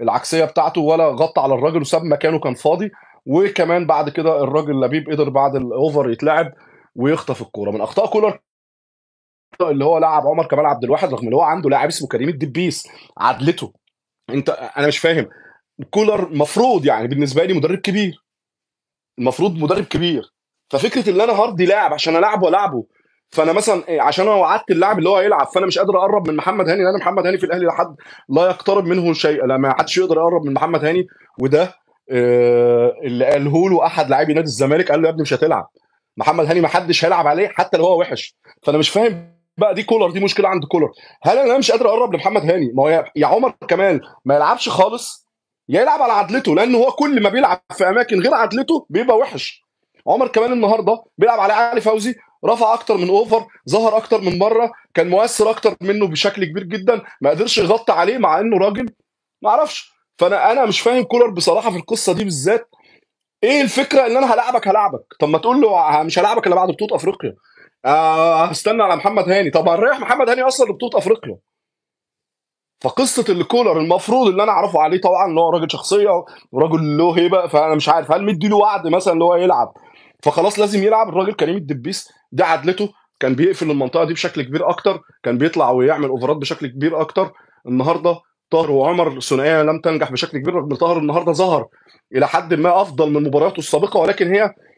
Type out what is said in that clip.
العكسيه بتاعته ولا غطى على الراجل وساب مكانه كان فاضي وكمان بعد كده الراجل لبيب قدر بعد الاوفر يتلعب ويخطف الكوره من اخطاء كولر اللي هو لعب عمر كمال عبد الواحد رغم ان هو عنده لاعب اسمه كريم الدبيس عدلته انت انا مش فاهم كولر مفروض يعني بالنسبه لي مدرب كبير المفروض مدرب كبير ففكره ان انا هرضي لاعب عشان العبه العبه فانا مثلا إيه، عشان انا وعدت اللاعب اللي هو هيلعب فانا مش قادر اقرب من محمد هاني لان محمد هاني في الاهلي لحد لا يقترب منه شيء لا ما حدش يقدر يقرب من محمد هاني وده آه، اللي قاله له احد لاعبي نادي الزمالك قال له يا ابني مش هتلعب محمد هاني ما حدش هيلعب عليه حتى لو هو وحش فانا مش فاهم بقى دي كولر دي مشكله عند كولر هل انا مش قادر اقرب لمحمد هاني ما هو يا عمر كمال ما يلعبش خالص يا يلعب على عدلته لان هو كل ما بيلعب في اماكن غير عدلته بيبقى وحش عمر كمال النهارده بيلعب على علي فوزي رفع اكتر من اوفر ظهر اكتر من مره كان مؤثر اكتر منه بشكل كبير جدا ما قدرش يغطي عليه مع انه راجل ما اعرفش فانا انا مش فاهم كولر بصراحه في القصه دي بالذات ايه الفكره ان انا هلاعبك هلاعبك طب ما تقول له مش هلاعبك الا بعد بطوله افريقيا آه هستنى على محمد هاني طب هنريح محمد هاني اصلا لبطوله افريقيا فقصه اللي كولر المفروض اللي انا اعرفه عليه طبعا ان هو راجل شخصيه وراجل له هيبه فانا مش عارف هل مدي له وعد مثلا ان هو يلعب فخلاص لازم يلعب الراجل كريم الدبيس ده عدلته كان بيقفل المنطقه دي بشكل كبير اكتر كان بيطلع ويعمل اوفرات بشكل كبير اكتر النهارده طاهر وعمر ثنائيه لم تنجح بشكل كبير رغم طاهر النهارده ظهر الى حد ما افضل من مبارياته السابقه ولكن هي